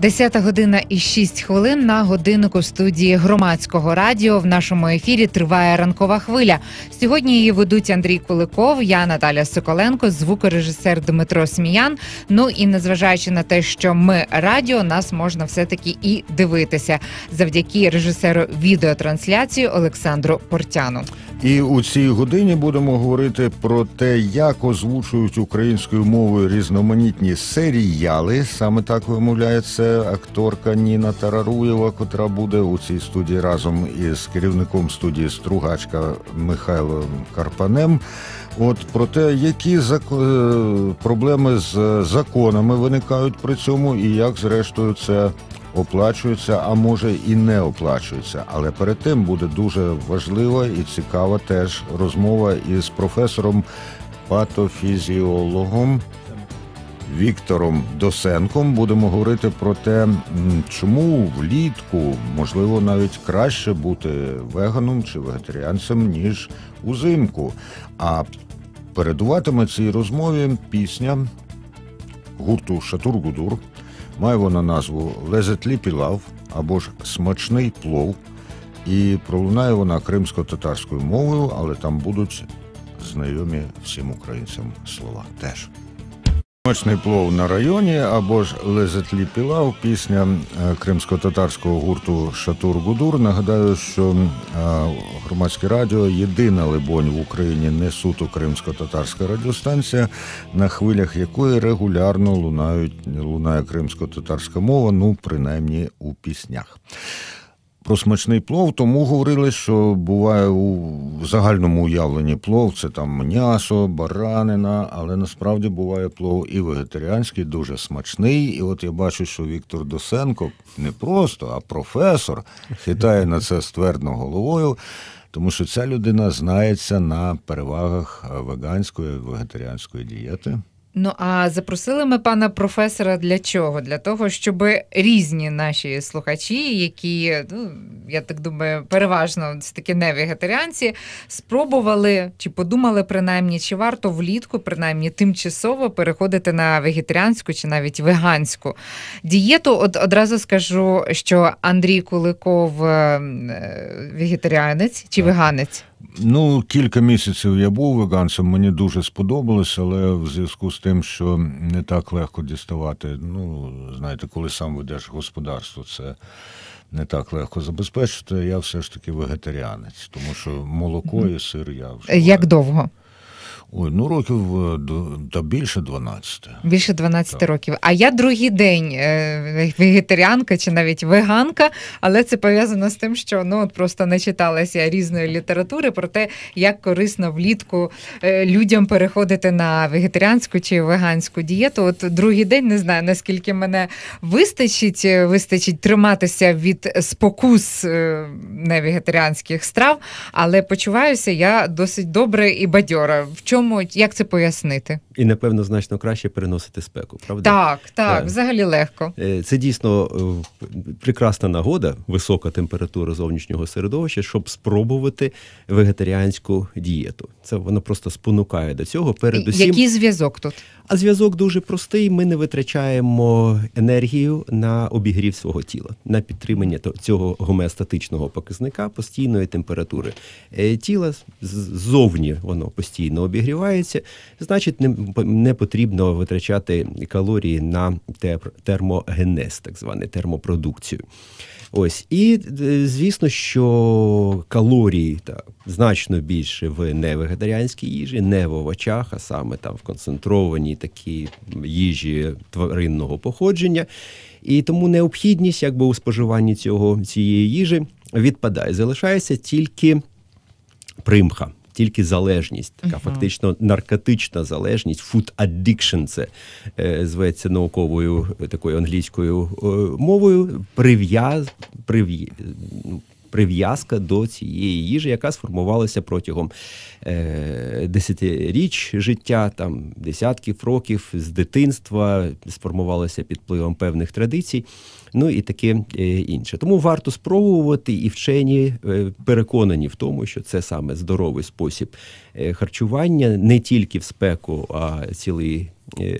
Десята година і шість хвилин на годиннику студії громадського радіо в нашому ефірі триває ранкова хвиля. Сьогодні її ведуть Андрій Куликов, я Наталя Соколенко, звукорежисер Дмитро Сміян. Ну і незважаючи на те, що ми радіо, нас можна все таки і дивитися завдяки режисеру відеотрансляції Олександру Портяну. І у цій годині будемо говорити про те, як озвучують українською мовою різноманітні серіали. Саме так вимовляється акторка Ніна Тараруєва, котра буде у цій студії разом із керівником студії Стругачка Михайлом Карпанем. От про те, які зак... Е, проблеми з законами виникають при цьому, і як зрештою це оплачуються, а може і не оплачуються. Але перед тим буде дуже важлива і цікава теж розмова із професором патофізіологом. Віктором Досенком будемо говорити про те, чому влітку можливо навіть краще бути веганом чи вегетаріанцем ніж узимку. А передуватиме цій розмові пісня гурту Шатур-Гудур Має вона назву Лезетліпілав або ж Смачний плов. І пролунає вона кримсько-татарською мовою, але там будуть знайомі всім українцям слова теж. Мочний плов на районі або ж Лезетлі Пілав, пісня е, кримсько-татарського гурту Шатур Гудур. Нагадаю, що е, громадське радіо єдина либонь в Україні не суто кримсько-татарська радіостанція, на хвилях якої регулярно лунають лунає кримсько-татарська мова, ну принаймні у піснях про смачний плов, тому говорили, що буває у загальному уявленні плов це там м'ясо, баранина, але насправді буває плов і вегетаріанський, дуже смачний. І от я бачу, що Віктор Досенко не просто, а професор хитає на це ствердно головою. Тому що ця людина знається на перевагах веганської вегетаріанської дієти. Ну а запросили ми пана професора для чого? Для того, щоб різні наші слухачі, які ну я так думаю, переважно це такі не вегетаріанці, спробували чи подумали принаймні, чи варто влітку, принаймні тимчасово переходити на вегетаріанську чи навіть веганську дієту. От одразу скажу, що Андрій Куликов ем, е, вегетаріанець чи так. веганець. Ну, кілька місяців я був веганцем, мені дуже сподобалось, але в зв'язку з тим, що не так легко діставати. Ну, знаєте, коли сам ведеш господарство, це не так легко забезпечити. Я все ж таки вегетаріанець, тому що молоко і сир я вже. Як довго? Ой, ну років е, та більше 12. Більше 12 так. років. А я другий день е, вегетаріанка чи навіть веганка, але це пов'язано з тим, що ну от просто не читалася різної літератури про те, як корисно влітку е, людям переходити на вегетаріанську чи веганську дієту. От другий день не знаю наскільки мене вистачить. Вистачить триматися від спокус невегетаріанських страв, але почуваюся я досить добре і бадьора. В чому чому як це пояснити? І напевно значно краще переносити спеку, правда? Так, е, так, взагалі легко. Е, це дійсно е, прекрасна нагода, висока температура зовнішнього середовища, щоб спробувати вегетаріанську дієту. Це воно просто спонукає до цього. Передусім, який зв'язок тут? А зв'язок дуже простий. Ми не витрачаємо енергію на обігрів свого тіла, на підтримання цього гомеостатичного показника постійної температури е, тіла. Ззовні воно постійно обігрівається, значить, не, не потрібно витрачати калорії на термогенез, так званий термопродукцію. Ось і е, звісно, що калорії та значно більше в невегетаріанській їжі, не в овочах, а саме там в концентрованій такій їжі тваринного походження. І тому необхідність, якби у споживанні цього цієї їжі відпадає. Залишається тільки примха тільки залежність, така uh-huh. фактично наркотична залежність, food addiction це е, зветься науковою такою англійською е, мовою. Прив'яз, прив'я, ну, прив'язка до цієї їжі, яка сформувалася протягом е, десятиріч життя, там десятків років з дитинства, сформувалася під впливом певних традицій. Ну і таке е, інше. Тому варто спробувати, і вчені е, переконані в тому, що це саме здоровий спосіб харчування не тільки в спеку, а цілий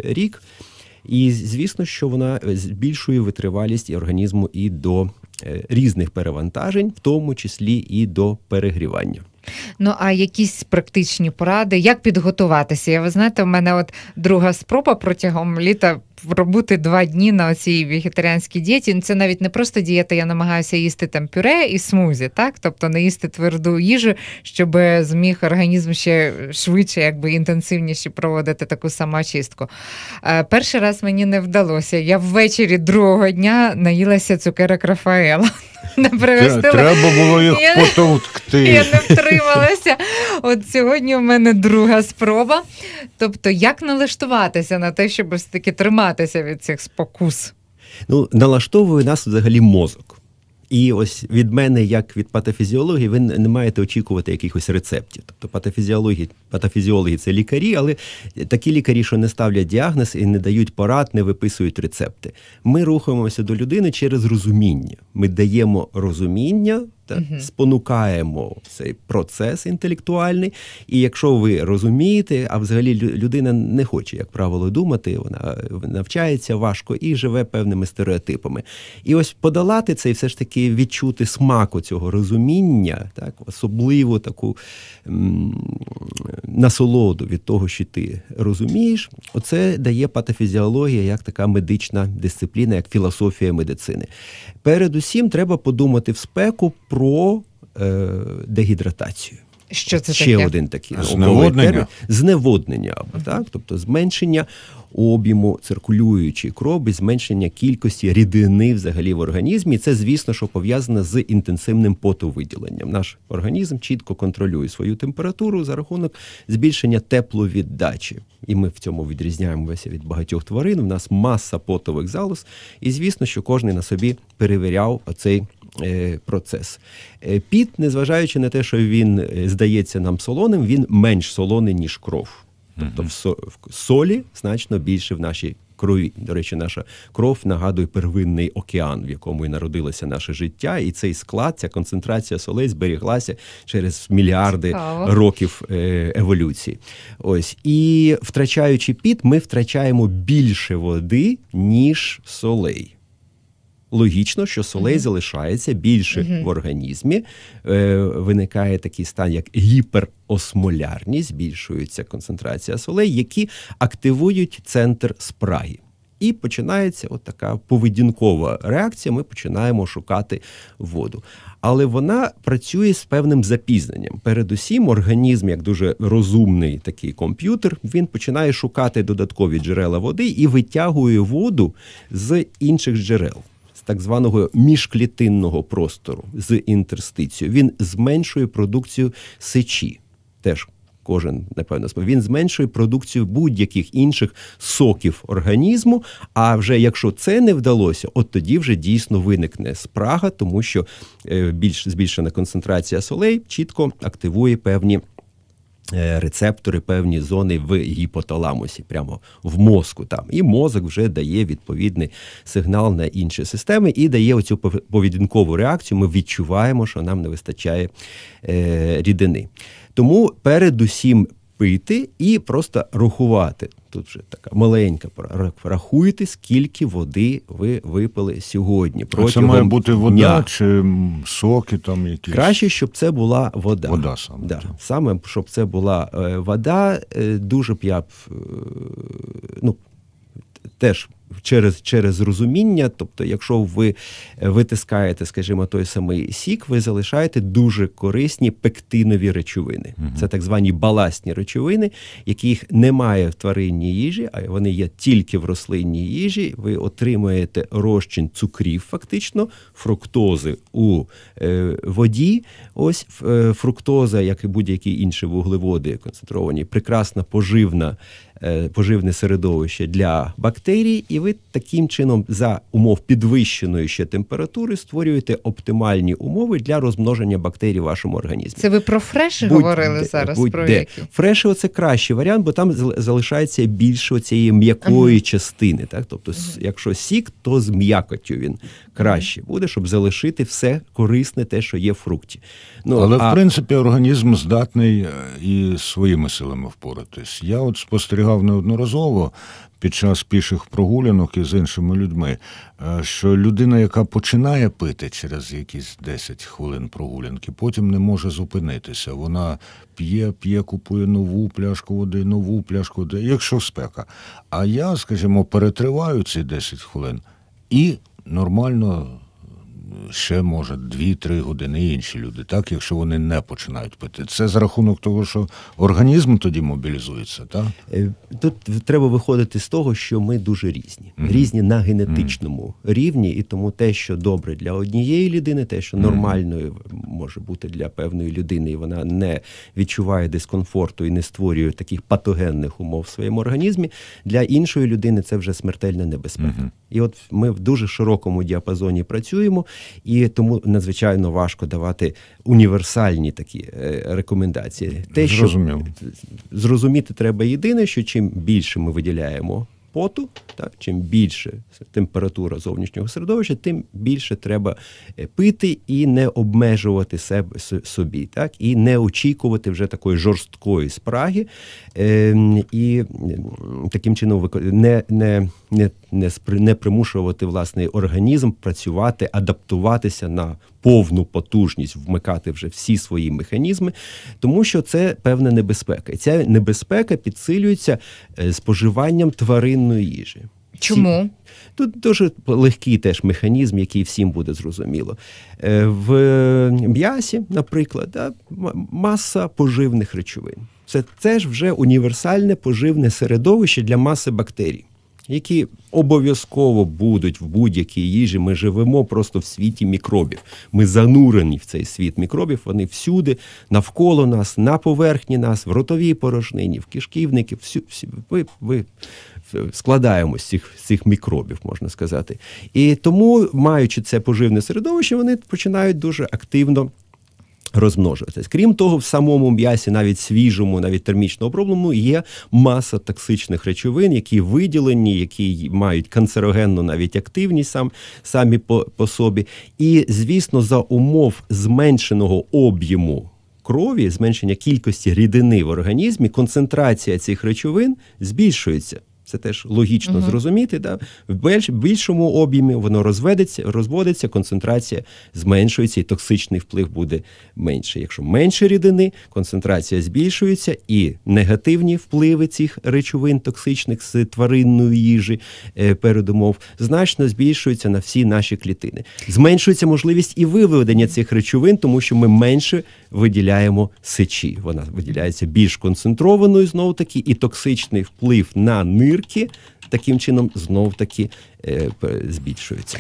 рік. І звісно, що вона збільшує витривалість і організму і до Е, різних перевантажень, в тому числі і до перегрівання. Ну а якісь практичні поради, як підготуватися? Я ви знаєте, у мене от друга спроба протягом літа робити два дні на цій вегетаріанській дієті. Ну, це навіть не просто дієта, я намагаюся їсти там пюре і смузі, так тобто не їсти тверду їжу, щоб зміг організм ще швидше, якби інтенсивніше проводити таку самоочистку. Е, перший раз мені не вдалося. Я ввечері другого дня наїлася цукерок Рафаела не пригостила. Треба було їх я, потовкти. Я не втрималася. От сьогодні у мене друга спроба. Тобто, як налаштуватися на те, щоб все таки триматися від цих спокус? Ну, налаштовує нас взагалі мозок. І ось від мене, як від патофізіології, ви не маєте очікувати якихось рецептів. Тобто патофізіології, патофізіологи це лікарі, але такі лікарі, що не ставлять діагноз і не дають порад, не виписують рецепти. Ми рухаємося до людини через розуміння. Ми даємо розуміння та тобто спонукаємо цей процес інтелектуальний. І якщо ви розумієте, а взагалі людина не хоче, як правило, думати, вона е, навчається важко і живе певними стереотипами. І ось подолати це і все ж таки відчути смаку цього розуміння, так особливу таку м- насолоду від того, що ти розумієш, оце дає патофізіологія як така медична дисципліна, як філософія медицини. Передусім, треба подумати в спеку про про е, дегідратацію. Що це Ще таке? один такий зневоднення, зневоднення або так, тобто зменшення об'єму циркулюючої крові, зменшення кількості рідини взагалі в організмі. Це, звісно, що пов'язане з інтенсивним потовиділенням. Наш організм чітко контролює свою температуру за рахунок збільшення тепловіддачі. І ми в цьому відрізняємося від багатьох тварин. У нас маса потових залоз, і звісно, що кожний на собі перевіряв оцей. Е, процес. Е, піт, незважаючи на те, що він е, здається нам солоним, він менш солоний, ніж кров. Тобто в солі значно більше в нашій крові. До речі, наша кров нагадує первинний океан, в якому і народилося наше життя, і цей склад, ця концентрація солей зберіглася через мільярди Цікаво. років еволюції. Ось і втрачаючи піт, ми втрачаємо більше води, ніж солей логічно, що солей mm-hmm. залишається більше mm-hmm. в організмі. Е, Виникає такий стан, як гіперосмолярність, збільшується концентрація солей, які активують центр спраги. І починається от така поведінкова реакція. Ми починаємо шукати воду. Але вона працює з певним запізненням. Передусім, організм, як дуже розумний такий комп'ютер, він починає шукати додаткові джерела води і витягує воду з інших джерел так званого міжклітинного простору з інтерстицією. Він зменшує продукцію сечі. Теж кожен, напевно, він зменшує продукцію будь-яких інших соків організму. А вже якщо це не вдалося, от тоді вже дійсно виникне спрага, тому що е, більш збільшена концентрація солей чітко активує певні. Е, рецептори, певні зони в гіпоталамусі, прямо в мозку там. І мозок вже дає відповідний сигнал на інші системи і дає оцю поведінкову реакцію. Ми відчуваємо, що нам не вистачає е, рідини. Тому передусім пити і просто рахувати. Тут вже така маленька рахуйте, скільки води ви випили сьогодні. Протягом це має бути вода дня. чи соки там якісь? Краще, щоб це була вода. Вода саме. Да. Саме, щоб це була е, вода, е, дуже б я б е, ну, теж через через розуміння. Тобто, якщо ви е, витискаєте, скажімо, той самий сік, ви залишаєте дуже корисні пектинові речовини. Угу. Це так звані баласні речовини, яких немає в тваринній їжі, а вони є тільки в рослинній їжі. Ви отримуєте розчин цукрів, фактично, фруктози у е, воді. Ось е, фруктоза, як і будь-які інші вуглеводи, концентровані, прекрасна поживна, е, поживне середовище для бактерій. і і ви таким чином за умов підвищеної ще температури створюєте оптимальні умови для розмноження бактерій в вашому організмі. Це ви про фреші будь говорили де, зараз. Будь про де. Які? Фреші це кращий варіант, бо там залишається більше цієї м'якої ага. частини. Так, тобто, ага. якщо сік, то з м'якоттю він краще буде, щоб залишити все корисне, те, що є в фрукті. Ну але а... в принципі організм здатний е, і своїми силами впоратись. Я от спостерігав неодноразово під час піших прогулянок із іншими людьми, е, що людина, яка починає пити через якісь 10 хвилин прогулянки, потім не може зупинитися. Вона п'є, п'є, купує нову пляшку води, нову пляшку води, якщо спека. А я, скажімо, перетриваю ці 10 хвилин і нормально ще може дві-три години інші люди, так, якщо вони не починають пити. Це за рахунок того, що організм тоді мобілізується, так? Е, тут треба виходити з того, що ми дуже різні. Mm-hmm. Різні на генетичному mm-hmm. рівні, і тому те, що добре для однієї людини, те, що нормальною може бути для певної людини, і вона не відчуває дискомфорту і не створює таких патогенних умов в своєму організмі, для іншої людини це вже смертельна небезпека. Mm-hmm. І от ми в дуже широкому діапазоні працюємо і тому надзвичайно важко давати універсальні такі е, рекомендації. Те, Зрозуміло. що зрозуміти треба єдине, що чим більше ми виділяємо. Поту, так, чим більше температура зовнішнього середовища, тим більше треба е, пити і не обмежувати себе собі, так і не очікувати вже такої жорсткої спраги, е, і таким чином не не не не, не примушувати власний організм працювати, адаптуватися на повну потужність, вмикати вже всі свої механізми, тому що це певна небезпека. І ця небезпека підсилюється е, споживанням тваринної їжі. Чому? Тут дуже легкий теж механізм, який всім буде зрозуміло. Е, в е, м'ясі, наприклад, маса поживних речовин. Це теж вже універсальне поживне середовище для маси бактерій які обов'язково будуть в будь-якій їжі. Ми живемо просто в світі мікробів. Ми занурені в цей світ мікробів. Вони всюди, навколо нас, на поверхні нас, в ротовій порожнині, в кишківники, всю всі ви ми складаємо з цих з цих мікробів, можна сказати. І тому, маючи це поживне середовище, вони починають дуже активно розмножуватись. Крім того, в самому м'ясі, навіть свіжому, навіть термічно обробленому, є маса токсичних речовин, які виділені, які мають канцерогенну навіть активність сам, самі по, по собі. І, звісно, за умов зменшеного об'єму. Крові зменшення кількості рідини в організмі, концентрація цих речовин збільшується це теж логічно угу. зрозуміти. Да? В більш більшому об'ємі воно розведеться, розводиться, концентрація зменшується, і токсичний вплив буде менше. Якщо менше рідини, концентрація збільшується, і негативні впливи цих речовин токсичних з тваринної їжі е, передумов значно збільшуються на всі наші клітини. Зменшується можливість і виведення цих речовин, тому що ми менше виділяємо сечі. Вона виділяється більш концентрованою знову таки, і токсичний вплив на нир ширки таким чином знов таки е, збільшуються.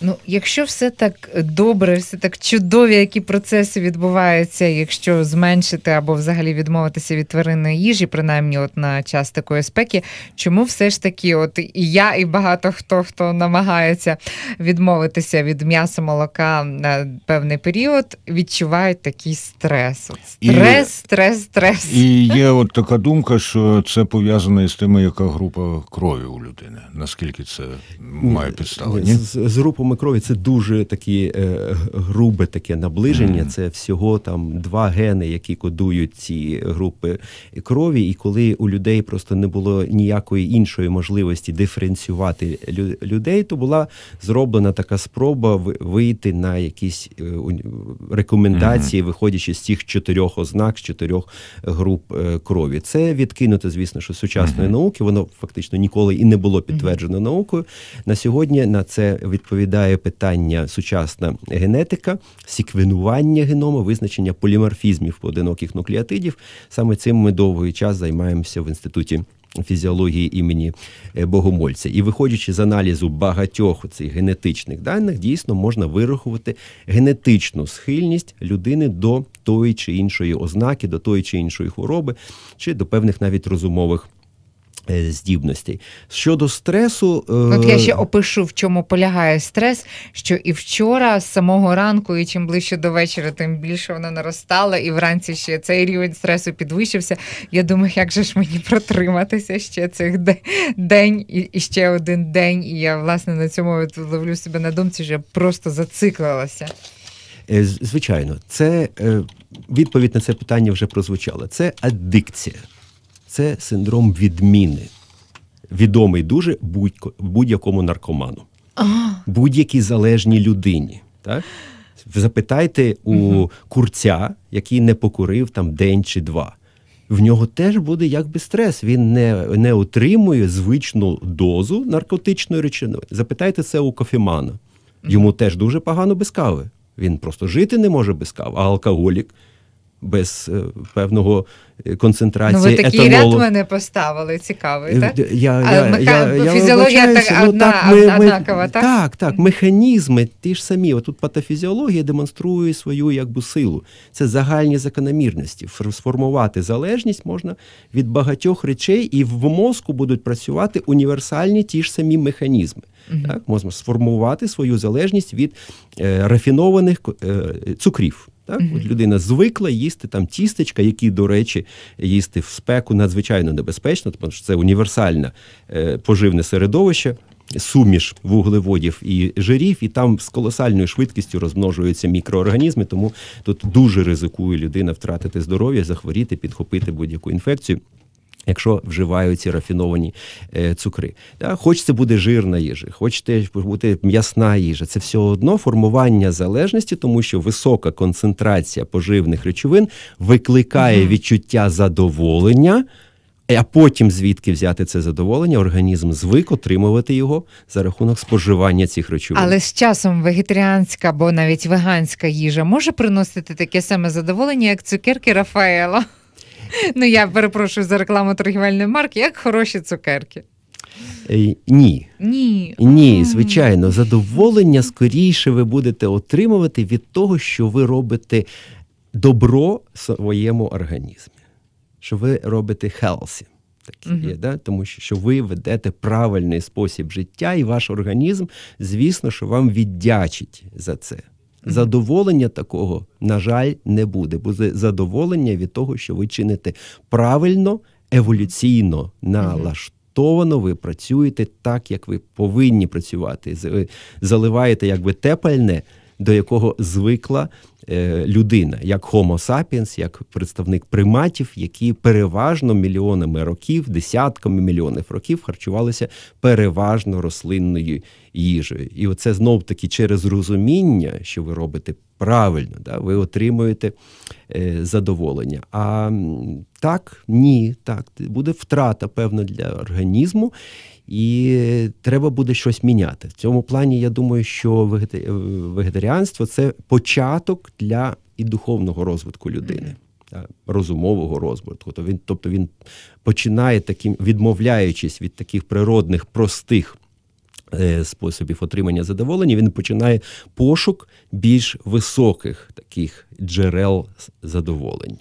Ну, якщо все так добре, все так чудові, які процеси відбуваються, якщо зменшити або взагалі відмовитися від тваринної їжі, принаймні от на час такої спеки, чому все ж таки, от і я, і багато хто хто намагається відмовитися від м'яса молока на певний період, відчувають такий стрес. От Стрес, і, стрес, стрес. І є от така думка, що це пов'язано із тим, яка група крові у людини. Наскільки це має підстави? З, з, з групу групами крові це дуже такі е, грубе таке наближення. Mm. Це всього там два гени, які кодують ці групи крові. І коли у людей просто не було ніякої іншої можливості диференціювати людей, то була зроблена така спроба вийти на якісь е, рекомендації, mm. виходячи з цих чотирьох ознак, з чотирьох груп е, крові. Це відкинуто, звісно, що сучасної mm. науки воно фактично ніколи і не було підтверджено наукою. На сьогодні на це відповідає розглядає питання сучасна генетика, секвенування генома, визначення поліморфізмів поодиноких нуклеотидів. Саме цим ми довгий час займаємося в інституті. Фізіології імені е, Богомольця, і виходячи з аналізу багатьох цих генетичних даних, дійсно можна вирахувати генетичну схильність людини до тої чи іншої ознаки, до тої чи іншої хвороби, чи до певних навіть розумових Е, здібностей. Щодо стресу, е, От я ще опишу, в чому полягає стрес. Що і вчора, з самого ранку, і чим ближче до вечора, тим більше воно наростало, і вранці ще цей рівень стресу підвищився. Я думаю, як же ж мені протриматися ще цих день і ще один день. І я власне на цьому ловлю себе на думці, що я просто зациклилася. Е, звичайно, це відповідь на це питання вже прозвучала. Це адикція це синдром відміни. Відомий дуже будь-якому наркоману, будь-якій залежній людині. Так? Запитайте у курця, який не покурив там день чи два. В нього теж буде якби стрес. Він не не отримує звичну дозу наркотичної речовини. Запитайте це у кофемана. Йому теж дуже погано без кави. Він просто жити не може без кави, а алкоголік без е, певного е, концентрації. Ну, ви такий етанолу. ряд мене поставили, цікавий, е, так? Я, я, а, я, ну, я Фізіологія так, ну, так, однакова, так? Так, так. Механізми ті ж самі. Отут патофізіологія демонструє свою якби силу. Це загальні закономірності. Сформувати залежність можна від багатьох речей, і в мозку будуть працювати універсальні ті ж самі механізми. Угу. Так, Можна сформувати свою залежність від е, рафінованих е, цукрів. Так, От людина звикла їсти там тістечка, які, до речі, їсти в спеку надзвичайно небезпечно, тому що це універсальне е, поживне середовище, суміш вуглеводів і жирів, і там з колосальною швидкістю розмножуються мікроорганізми, тому тут дуже ризикує людина втратити здоров'я, захворіти, підхопити будь-яку інфекцію. Якщо вживають ці рафіновані е, цукри, хоч це буде жирна їжа, хочете бути м'ясна їжа, це все одно формування залежності, тому що висока концентрація поживних речовин викликає угу. відчуття задоволення. А потім звідки взяти це задоволення, організм звик отримувати його за рахунок споживання цих речовин. Але з часом вегетаріанська або навіть веганська їжа може приносити таке саме задоволення, як цукерки Рафаела. Ну я перепрошую за рекламу торгівельної марки, як хороші цукерки. Е, ні. Ні, Ні, звичайно, задоволення скоріше ви будете отримувати від того, що ви робите добро своєму організмі, що ви робите хелсі. Такі uh є, да? тому що, що ви ведете правильний спосіб життя, і ваш організм, звісно, що вам віддячить за це. Задоволення такого, на жаль, не буде. Буде задоволення від того, що ви чините правильно, еволюційно налаштовано, ви працюєте так, як ви повинні працювати. Заливаєте якби те пальне, до якого звикла е, людина, як Homo sapiens, як представник приматів, які переважно мільйонами років, десятками мільйонів років харчувалися переважно рослинною їжею. І оце знов таки через розуміння, що ви робите правильно, да, ви отримуєте е, задоволення. А так, ні, так, буде втрата певна, для організму і треба буде щось міняти. В цьому плані я думаю, що е, вегетаріанство це початок для і духовного розвитку людини. Розумового розвитку, то тобто він, тобто він починає таким, відмовляючись від таких природних простих е, способів отримання задоволення, він починає пошук більш високих таких джерел задоволення.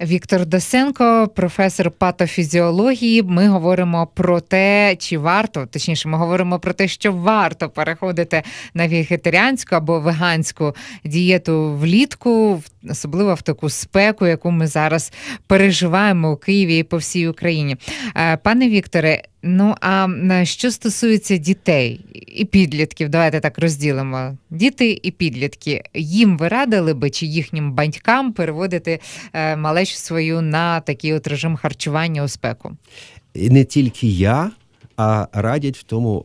Віктор Досенко, професор патофізіології. Ми говоримо про те, чи варто, точніше, ми говоримо про те, що варто переходити на вегетаріанську або веганську дієту влітку, особливо в таку спеку, яку ми зараз переживаємо у Києві і по всій Україні. Е, пане Вікторе, Ну а е, що стосується дітей і підлітків, давайте так розділимо діти і підлітки. Їм ви радили би чи їхнім батькам переводити е, малечу свою на такий от режим харчування у спеку? Не тільки я а радять в тому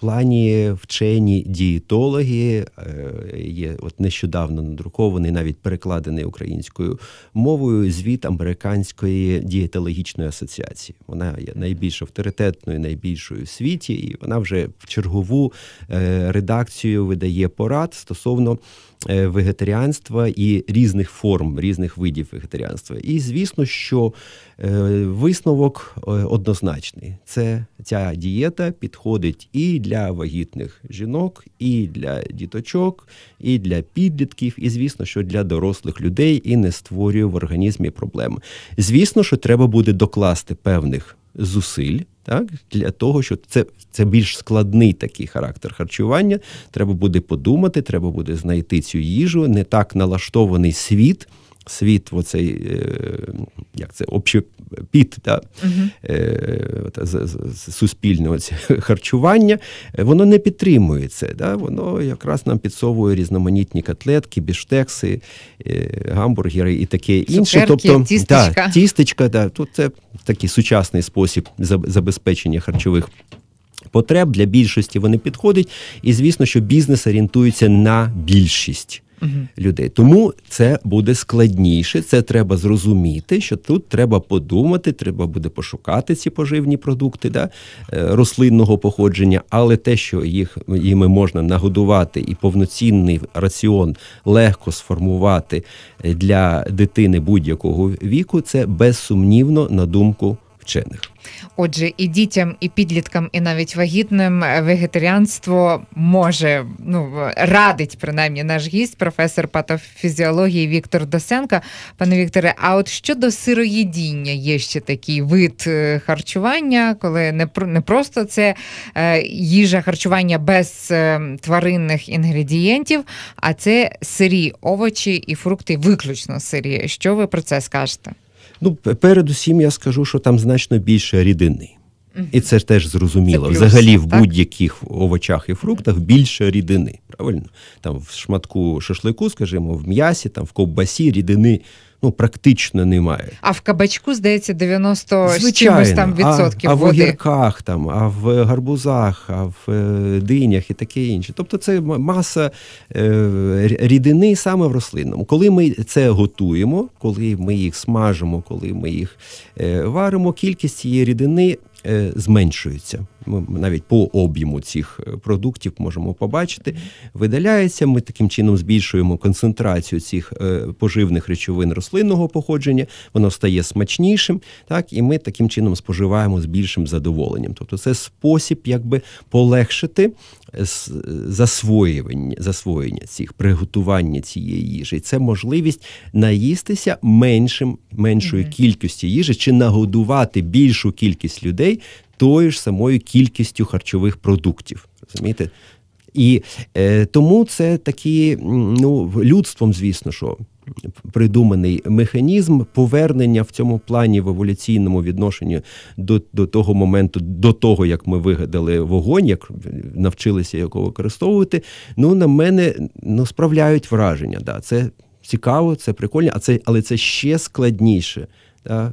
плані вчені дієтологи. Е, є от нещодавно надрукований, навіть перекладений українською мовою звіт американської дієтологічної асоціації. Вона є найбільш авторитетною, найбільшою в світі, і вона вже в чергову е, редакцію видає порад стосовно. Е, вегетаріанства і різних форм, різних видів вегетаріанства. І звісно, що е, висновок е, однозначний: це ця дієта підходить і для вагітних жінок, і для діточок, і для підлітків, і звісно, що для дорослих людей і не створює в організмі проблем. Звісно, що треба буде докласти певних зусиль так Для того, що це це більш складний такий характер харчування. Треба буде подумати, треба буде знайти цю їжу, не так налаштований світ світ, оцей, е, як це, общепіт, да? угу. суспільне оце харчування, е, воно не підтримує це. Да? Воно якраз нам підсовує різноманітні котлетки, біштекси, гамбургери і таке Цукерки, інше. Тобто тістечка. Да, тістечка, да. тут це такий сучасний спосіб забезпечення харчових. Потреб для більшості вони підходять, і звісно, що бізнес орієнтується на більшість угу. людей. Тому це буде складніше. Це треба зрозуміти, що тут треба подумати, треба буде пошукати ці поживні продукти да, е, рослинного походження, але те, що їх їми можна нагодувати, і повноцінний раціон легко сформувати е, для дитини будь-якого віку, це безсумнівно на думку вчених. Отже, і дітям, і підліткам, і навіть вагітним е, вегетаріанство може ну радить принаймні наш гість, професор патофізіології Віктор Досенка. Пане Вікторе, а от щодо сироїдіння є ще такий вид е, харчування, коли не не просто це е, їжа харчування без тваринних інгредієнтів, а це сирі овочі і фрукти, виключно сирі. Що ви про це скажете? Ну передусім я скажу, що там значно більше рідини і це теж зрозуміло. Взагалі в будь-яких овочах і фруктах більше рідини. Правильно, там в шматку шашлику, скажімо, в м'ясі, там в ковбасі рідини. Ну, практично немає. А в кабачку, здається, 90 з чимось там відсотків. А, а в огірках, там, а в гарбузах, а в е, динях і таке інше. Тобто це маса е, рідини саме в рослинному. Коли ми це готуємо, коли ми їх смажимо, коли ми їх е, варимо, кількість цієї рідини Е, зменшуються. Ми навіть по об'єму цих е, продуктів можемо побачити. Видаляється, ми таким чином збільшуємо концентрацію цих е, поживних речовин рослинного походження, воно стає смачнішим, так і ми таким чином споживаємо з більшим задоволенням. Тобто, це спосіб, якби полегшити засвоювання засвоєння цих приготування цієї їжі. Це можливість наїстися меншим меншою кількістю їжі чи нагодувати більшу кількість людей тою ж самою кількістю харчових продуктів. Розумієте? І е, тому це такі ну людством, звісно, що придуманий механізм повернення в цьому плані в еволюційному відношенні до до того моменту, до того як ми вигадали вогонь, як навчилися його використовувати. Ну на мене ну, справляють враження. Да, це цікаво, це прикольно, а це але це ще складніше. Да?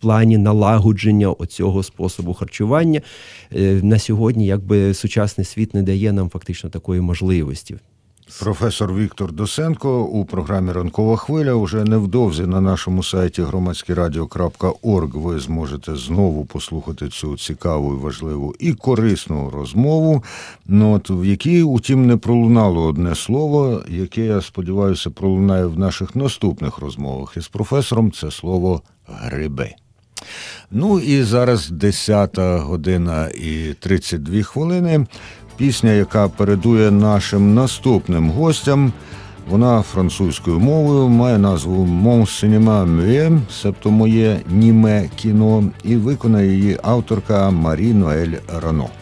плані налагодження оцього способу харчування. Е, на сьогодні, якби сучасний світ не дає нам фактично такої можливості. Професор Віктор Досенко у програмі Ранкова хвиля уже невдовзі на нашому сайті громадськірадіо.орг ви зможете знову послухати цю цікаву, важливу і корисну розмову. Ну от в якій, утім, не пролунало одне слово, яке я сподіваюся пролунає в наших наступних розмовах із професором. Це слово гриби. Ну і зараз 10 година і 32 хвилини. Пісня, яка передує нашим наступним гостям. Вона французькою мовою має назву Мон Сініма Мює, себто моє німе кіно, і виконає її авторка Марі Ноель Рано.